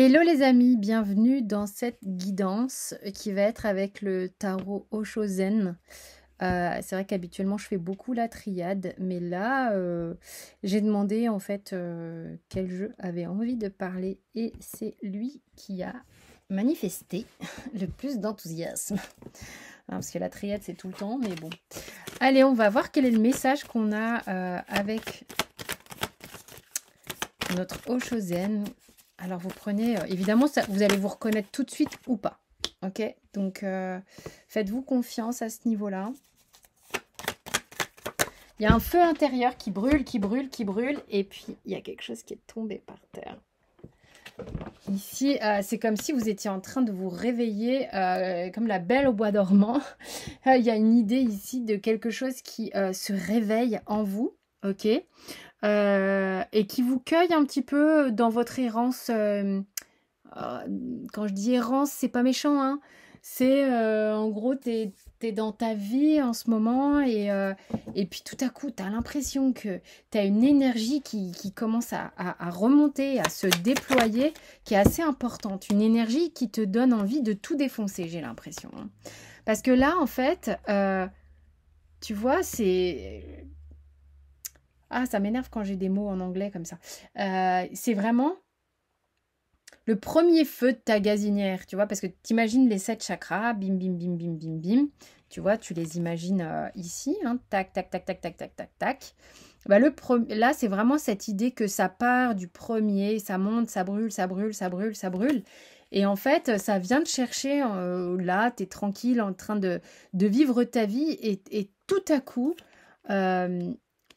Hello les amis, bienvenue dans cette guidance qui va être avec le tarot Osho euh, c'est vrai qu'habituellement je fais beaucoup la triade, mais là euh, j'ai demandé en fait euh, quel jeu avait envie de parler et c'est lui qui a manifesté le plus d'enthousiasme. Hein, parce que la triade c'est tout le temps, mais bon. Allez, on va voir quel est le message qu'on a avec notre Osho alors vous prenez, euh, évidemment, vous allez vous reconnaître tout de suite ou pas. Ok Donc euh, faites-vous confiance à ce niveau-là. Il y a un feu intérieur qui brûle, qui brûle, qui brûle. Et puis il y a quelque chose qui est tombé par terre. Ici, euh, c'est comme si vous étiez en train de vous réveiller comme la belle au bois dormant. il y a une idée ici de quelque chose qui se réveille en vous. Ok euh, et qui vous cueille un petit peu dans votre errance. Euh, euh, quand je dis errance, c'est pas méchant, hein. C'est en gros, t'es es dans ta vie en ce moment et, et puis tout à coup, t'as l'impression que t'as une énergie qui, qui commence à, à, remonter, à se déployer, qui est assez importante. Une énergie qui te donne envie de tout défoncer, j'ai l'impression. Hein. Parce que là, en fait, tu vois, c'est ah, ça m'énerve quand j'ai des mots en anglais comme ça. Euh, c'est vraiment le premier feu de ta gazinière, tu vois, parce que tu imagines les sept chakras, bim, bim, bim, bim, bim, bim. Tu vois, tu les imagines euh, ici, hein, tac, tac, tac, tac, tac, tac, tac, tac. Bah, là, c'est vraiment cette idée que ça part du premier, ça monte, ça brûle, ça brûle, ça brûle, ça brûle. Et en fait, ça vient te chercher, euh, là, tu es tranquille en train de, vivre ta vie et, tout à coup,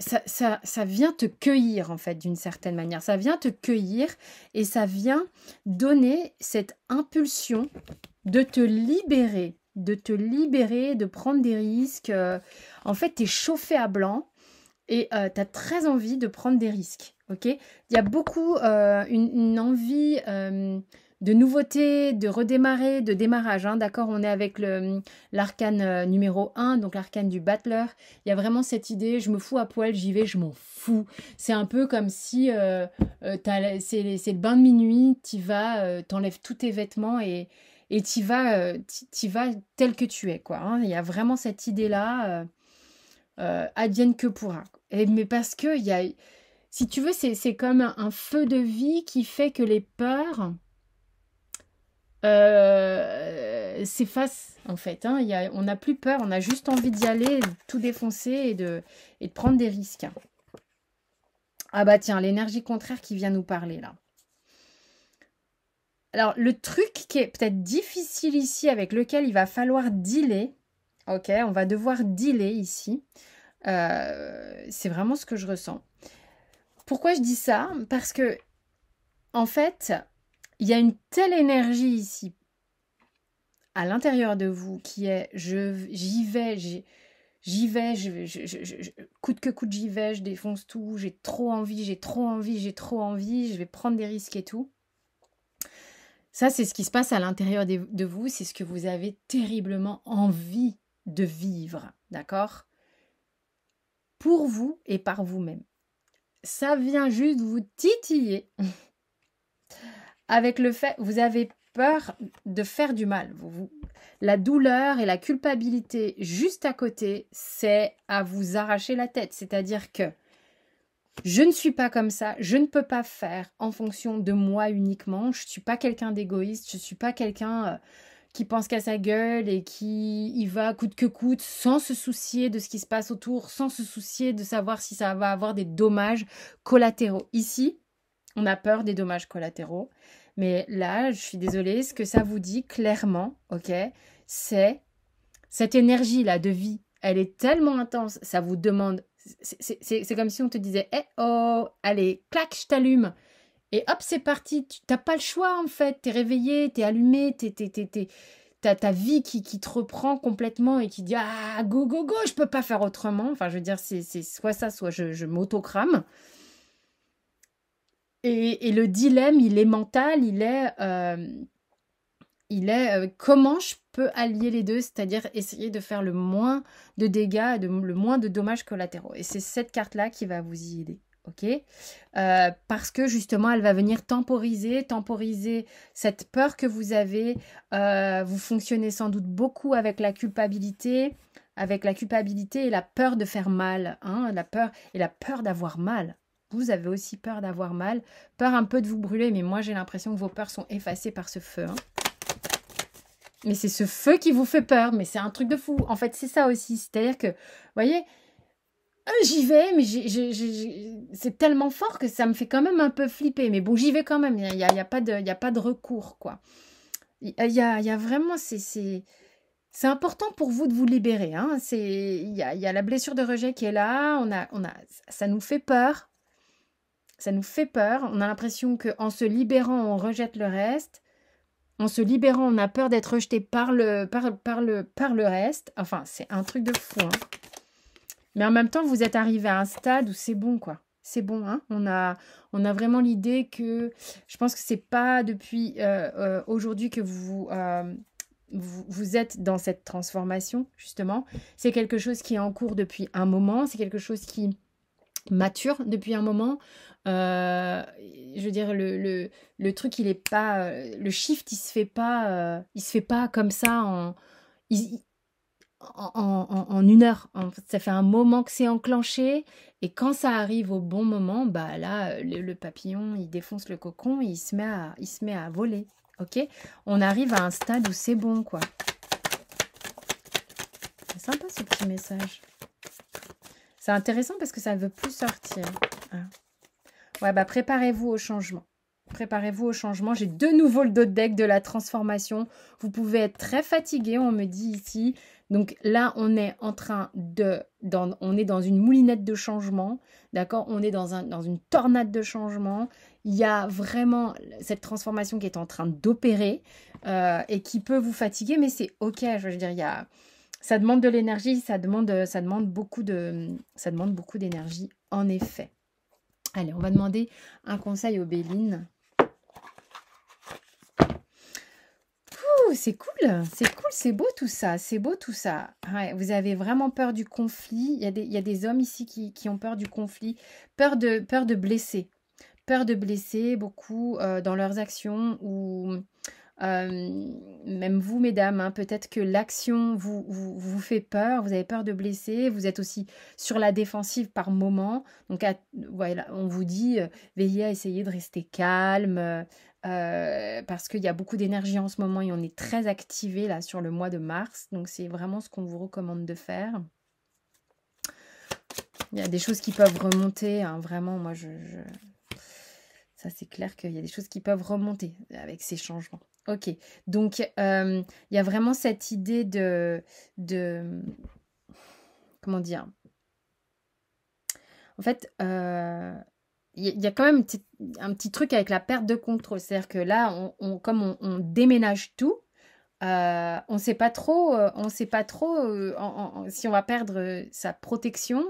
ça, vient te cueillir en fait d'une certaine manière. Ça vient te cueillir et ça vient donner cette impulsion de te libérer, de te libérer, de prendre des risques. Euh, en fait, tu es chauffé à blanc et euh, t'as tu as très envie de prendre des risques. Ok Il y a beaucoup euh, une, envie de nouveautés, de redémarrer, de démarrage. Hein. D'accord, on est avec l'arcane euh, numéro 1, donc l'arcane du battleur. Il y a vraiment cette idée, je me fous à poil, j'y vais, je m'en fous. C'est un peu comme si euh, euh c'est le bain de minuit, tu vas, euh, t'enlèves tous tes vêtements et et vas, vas tel que tu es. quoi. Hein. Il y a vraiment cette idée-là, advienne que pourra. Et, mais parce que, y a, si tu veux, c'est comme un feu de vie qui fait que les peurs euh, s'efface en fait. Hein. on n'a plus peur, on a juste envie d'y aller, de tout défoncer et de, prendre des risques. Ah bah tiens, l'énergie contraire qui vient nous parler là. Alors le truc qui est peut-être difficile ici, avec lequel il va falloir dealer, ok, on va devoir dealer ici, euh, c'est vraiment ce que je ressens. Pourquoi je dis ça Parce que en fait, il y a une telle énergie ici à l'intérieur de vous qui est je j'y vais, j'y vais, je, je, je, coûte que coûte j'y vais, je défonce tout, j'ai trop envie, j'ai trop envie, j'ai trop envie, je vais prendre des risques et tout. Ça, c'est ce qui se passe à l'intérieur de vous, c'est ce que vous avez terriblement envie de vivre, d'accord Pour vous et par vous-même. Ça vient juste vous titiller. avec le fait, vous avez peur de faire du mal. la douleur et la culpabilité juste à côté, c'est à vous arracher la tête. C'est-à-dire que je ne suis pas comme ça, je ne peux pas faire en fonction de moi uniquement, je ne suis pas quelqu'un d'égoïste, je ne suis pas quelqu'un euh, qui pense qu'à sa gueule et qui y va coûte que coûte sans se soucier de ce qui se passe autour, sans se soucier de savoir si ça va avoir des dommages collatéraux. Ici, on a peur des dommages collatéraux. Mais là, je suis désolée, ce que ça vous dit clairement, ok, c'est cette énergie-là de vie, elle est tellement intense, ça vous demande. C'est comme si on te disait, eh oh, allez, clac, je t'allume. Et hop, c'est parti. Tu n'as pas le choix en fait. Tu es réveillé, tu es allumé, tu as ta vie qui, qui, te reprend complètement et qui dit Ah, go, go, go, je peux pas faire autrement. Enfin, je veux dire, c'est soit ça, soit je, je m'autocrame. Et, le dilemme, il est mental, il est, euh, il est euh, comment je peux allier les deux, c'est-à-dire essayer de faire le moins de dégâts, le moins de dommages collatéraux. Et c'est cette carte-là qui va vous y aider. Ok euh, Parce que justement, elle va venir temporiser, temporiser cette peur que vous avez. vous fonctionnez sans doute beaucoup avec la culpabilité, avec la culpabilité et la peur de faire mal, hein, la peur et la peur d'avoir mal vous avez aussi peur d'avoir mal, peur un peu de vous brûler, mais moi j'ai l'impression que vos peurs sont effacées par ce feu. Hein. Mais c'est ce feu qui vous fait peur, mais c'est un truc de fou. En fait, c'est ça aussi. C'est-à-dire que, vous voyez, euh, j'y vais, mais c'est tellement fort que ça me fait quand même un peu flipper. Mais bon, j'y vais quand même, il n'y a, pas de, a pas de recours, quoi. Il y a, vraiment, c'est... important pour vous de vous libérer. Hein. Il y, a, la blessure de rejet qui est là. On a, on a, ça nous fait peur ça nous fait peur, on a l'impression qu'en se libérant, on rejette le reste, en se libérant, on a peur d'être rejeté par le, par, le, par le reste. Enfin, c'est un truc de fou. Hein. Mais en même temps, vous êtes arrivé à un stade où c'est bon, quoi. C'est bon, hein. On a, on a vraiment l'idée que... Je pense que c'est pas depuis euh, euh, aujourd'hui que euh, vous, vous, êtes dans cette transformation, justement. C'est quelque chose qui est en cours depuis un moment. C'est quelque chose qui mature depuis un moment. Euh, je veux dire, le, truc, il est pas. Euh, le shift, il se fait pas, euh, il se fait pas comme ça en, en, une heure. En ça fait un moment que c'est enclenché. Et quand ça arrive au bon moment, bah là, le, papillon, il défonce le cocon et il se met à, il se met à voler. Ok On arrive à un stade où c'est bon, quoi. C'est sympa ce petit message. C'est intéressant parce que ça ne veut plus sortir. Ah. Ouais, bah préparez-vous au changement. Préparez-vous au changement. J'ai de nouveau le dos de deck de la transformation. Vous pouvez être très fatigué, on me dit ici. Donc là, on est en train de... Dans, on est dans une moulinette de changement, d'accord On est dans, une tornade de changement. Il y a vraiment cette transformation qui est en train d'opérer euh, et qui peut vous fatiguer, mais c'est OK. Je veux dire, il y a ça demande de l'énergie, ça demande, euh, ça demande beaucoup de, ça demande beaucoup d'énergie, en effet. Allez, on va demander un conseil aux Béline. c'est cool, c'est cool, c'est beau tout ça, c'est beau tout ça. vous avez vraiment peur du conflit. Il y a des, il des hommes ici qui, ont peur du conflit, peur de, peur de blesser, peur de blesser beaucoup euh, dans leurs actions ou euh, même vous, mesdames, hein, peut-être que l'action vous, vous, fait peur, vous avez peur de blesser, vous êtes aussi sur la défensive par moment. Donc, voilà, on vous dit, euh, veillez à essayer de rester calme, euh, parce qu'il y a beaucoup d'énergie en ce moment et on est très activé là sur le mois de mars. Donc, c'est vraiment ce qu'on vous recommande de faire. Il y a des choses qui peuvent remonter, hein, vraiment, moi, je... je... Ça, c'est clair qu'il y a des choses qui peuvent remonter avec ces changements. Ok, donc euh, il y a vraiment cette idée de, comment dire En fait, euh, il y, a quand même un petit truc avec la perte de contrôle. C'est-à-dire que là, comme on, déménage tout, on ne sait pas trop, on sait pas trop euh, si on va perdre sa protection,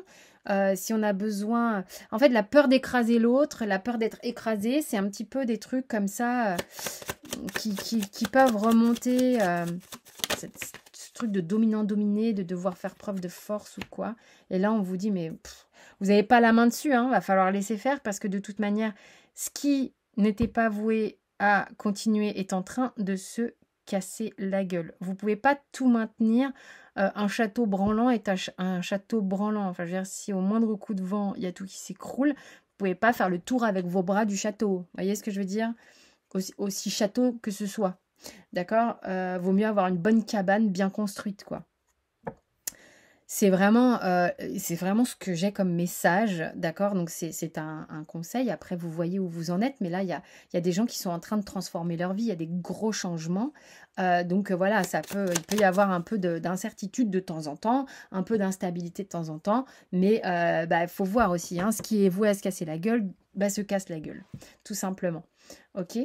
euh, si on a besoin... En fait, la peur d'écraser l'autre, la peur d'être écrasé, c'est un petit peu des trucs comme ça euh, qui, qui, peuvent remonter... Euh, ce truc de dominant-dominé, de devoir faire preuve de force ou quoi. Et là, on vous dit, mais vous n'avez pas la main dessus, hein, va falloir laisser faire parce que de toute manière, ce qui n'était pas voué à continuer est en train de se casser la gueule. Vous pouvez pas tout maintenir euh, un château branlant est un, château branlant. Enfin, je veux dire, si au moindre coup de vent, il y a tout qui s'écroule, vous pouvez pas faire le tour avec vos bras du château. Vous voyez ce que je veux dire aussi, château que ce soit. D'accord euh, Vaut mieux avoir une bonne cabane bien construite, quoi c'est vraiment, euh, c'est vraiment ce que j'ai comme message, d'accord Donc c'est un, un, conseil, après vous voyez où vous en êtes, mais là, il y a, des gens qui sont en train de transformer leur vie, il y a des gros changements. Euh, donc euh, voilà, ça peut, il peut y avoir un peu d'incertitude de, temps en temps, un peu d'instabilité de temps en temps, mais il bah, faut voir aussi, hein. ce qui est voué à se casser la gueule, bah, se casse la gueule, tout simplement. Ok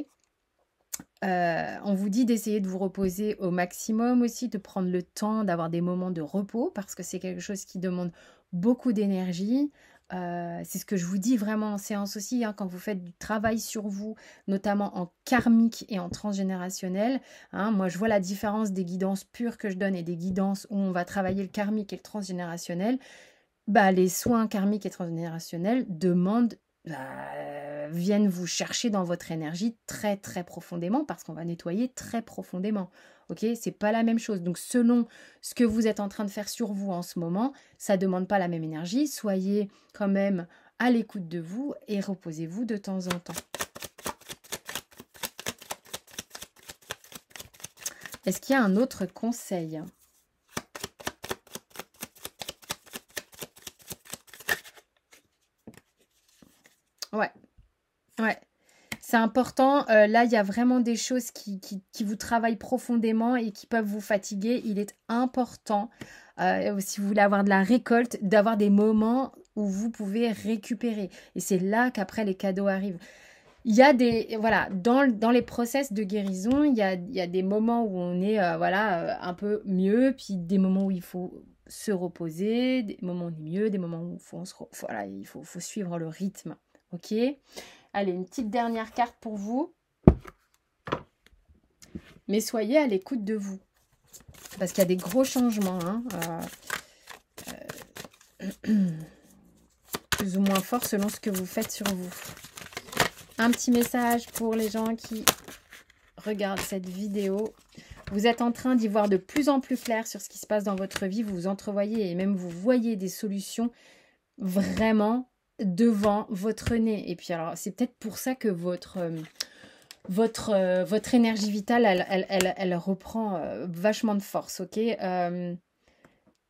euh, on vous dit d'essayer de vous reposer au maximum aussi, de prendre le temps d'avoir des moments de repos parce que c'est quelque chose qui demande beaucoup d'énergie. Euh, c'est ce que je vous dis vraiment en séance aussi, hein, quand vous faites du travail sur vous, notamment en karmique et en transgénérationnel. Hein, moi, je vois la différence des guidances pures que je donne et des guidances où on va travailler le karmique et le transgénérationnel. Bah, les soins karmiques et transgénérationnels demandent bah, viennent vous chercher dans votre énergie très très profondément parce qu'on va nettoyer très profondément. Ok, c'est pas la même chose. Donc selon ce que vous êtes en train de faire sur vous en ce moment, ça demande pas la même énergie. Soyez quand même à l'écoute de vous et reposez-vous de temps en temps. Est-ce qu'il y a un autre conseil important. Euh, là, il y a vraiment des choses qui, qui, vous travaillent profondément et qui peuvent vous fatiguer. Il est important, euh, si vous voulez avoir de la récolte, d'avoir des moments où vous pouvez récupérer. Et c'est là qu'après les cadeaux arrivent. Il y a des voilà dans, dans les process de guérison, il y a, il y a des moments où on est euh, voilà un peu mieux, puis des moments où il faut se reposer, des moments où on est mieux, des moments où faut, voilà, il faut, faut suivre le rythme, ok Allez, une petite dernière carte pour vous. Mais soyez à l'écoute de vous. Parce qu'il y a des gros changements. Hein, euh, plus ou moins fort selon ce que vous faites sur vous. Un petit message pour les gens qui regardent cette vidéo. Vous êtes en train d'y voir de plus en plus clair sur ce qui se passe dans votre vie. Vous vous entrevoyez et même vous voyez des solutions vraiment devant votre nez. Et puis alors, c'est peut-être pour ça que votre, euh, votre, euh, votre énergie vitale, elle, reprend euh, vachement de force, ok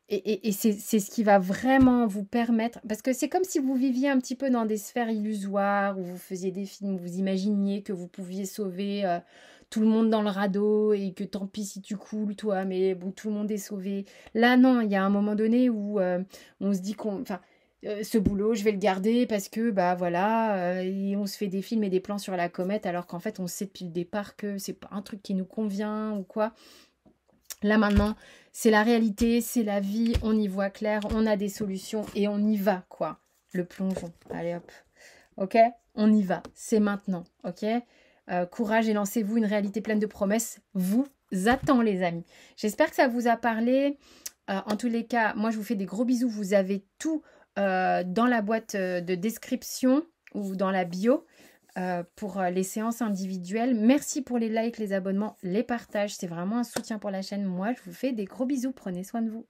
Et, et, c'est ce qui va vraiment vous permettre, parce que c'est comme si vous viviez un petit peu dans des sphères illusoires, où vous faisiez des films, où vous imaginiez que vous pouviez sauver... tout le monde dans le radeau et que tant pis si tu coules toi mais bon tout le monde est sauvé là non il y a un moment donné où on se dit qu'on euh, ce boulot, je vais le garder parce que, bah voilà, euh, on se fait des films et des plans sur la comète alors qu'en fait, on sait depuis le départ que c'est pas un truc qui nous convient ou quoi. Là maintenant, c'est la réalité, c'est la vie, on y voit clair, on a des solutions et on y va, quoi. Le plongeon. Allez hop. Ok On y va. C'est maintenant. Ok euh, Courage et lancez-vous une réalité pleine de promesses. Vous attend, les amis. J'espère que ça vous a parlé. en tous les cas, moi, je vous fais des gros bisous. Vous avez tout euh, dans la boîte euh, de description ou dans la bio euh, pour les séances individuelles. Merci pour les likes, les abonnements, les partages. C'est vraiment un soutien pour la chaîne. Moi, je vous fais des gros bisous. Prenez soin de vous.